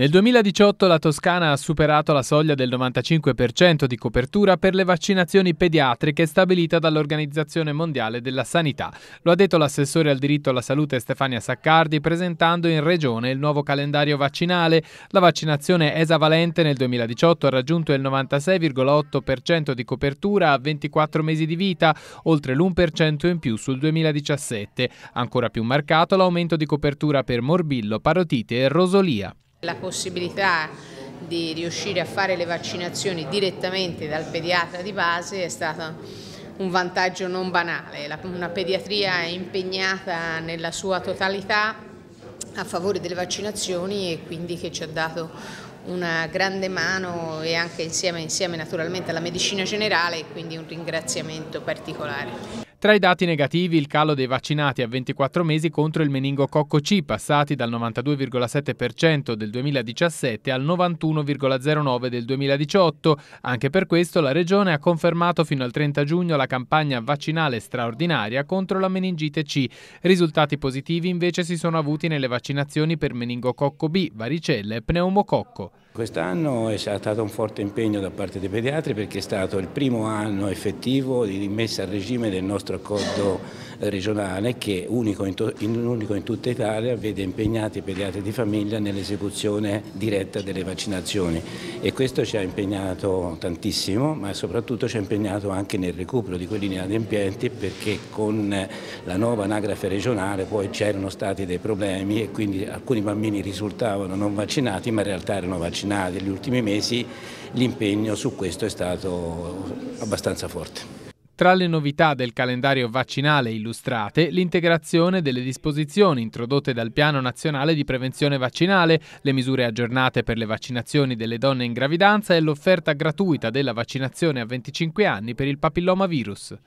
Nel 2018 la Toscana ha superato la soglia del 95% di copertura per le vaccinazioni pediatriche stabilita dall'Organizzazione Mondiale della Sanità. Lo ha detto l'assessore al diritto alla salute Stefania Saccardi presentando in regione il nuovo calendario vaccinale. La vaccinazione esavalente nel 2018 ha raggiunto il 96,8% di copertura a 24 mesi di vita, oltre l'1% in più sul 2017. Ancora più marcato l'aumento di copertura per morbillo, parotite e rosolia. La possibilità di riuscire a fare le vaccinazioni direttamente dal pediatra di base è stata un vantaggio non banale, una pediatria impegnata nella sua totalità a favore delle vaccinazioni e quindi che ci ha dato una grande mano e anche insieme, insieme naturalmente alla medicina generale e quindi un ringraziamento particolare. Tra i dati negativi il calo dei vaccinati a 24 mesi contro il meningococco C, passati dal 92,7% del 2017 al 91,09% del 2018. Anche per questo la Regione ha confermato fino al 30 giugno la campagna vaccinale straordinaria contro la meningite C. Risultati positivi invece si sono avuti nelle vaccinazioni per meningococco B, varicella e pneumococco. Quest'anno è stato un forte impegno da parte dei pediatri perché è stato il primo anno effettivo di messa a regime del nostro accordo regionale che unico in, in, unico in tutta Italia vede impegnati i pediatri di famiglia nell'esecuzione diretta delle vaccinazioni e questo ci ha impegnato tantissimo ma soprattutto ci ha impegnato anche nel recupero di quelli inadempienti perché con la nuova anagrafe regionale poi c'erano stati dei problemi e quindi alcuni bambini risultavano non vaccinati ma in realtà erano vaccinati negli ultimi mesi l'impegno su questo è stato abbastanza forte. Tra le novità del calendario vaccinale illustrate, l'integrazione delle disposizioni introdotte dal Piano Nazionale di Prevenzione Vaccinale, le misure aggiornate per le vaccinazioni delle donne in gravidanza e l'offerta gratuita della vaccinazione a 25 anni per il papillomavirus.